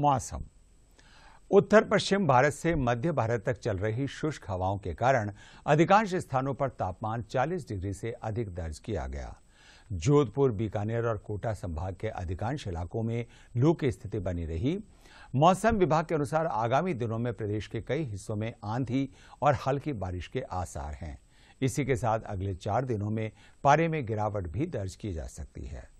मौसम उत्तर पश्चिम भारत से मध्य भारत तक चल रही शुष्क हवाओं के कारण अधिकांश स्थानों पर तापमान 40 डिग्री से अधिक दर्ज किया गया जोधपुर बीकानेर और कोटा संभाग के अधिकांश इलाकों में लू की स्थिति बनी रही मौसम विभाग के अनुसार आगामी दिनों में प्रदेश के कई हिस्सों में आंधी और हल्की बारिश के आसार हैं इसी के साथ अगले चार दिनों में पारे में गिरावट भी दर्ज की जा सकती है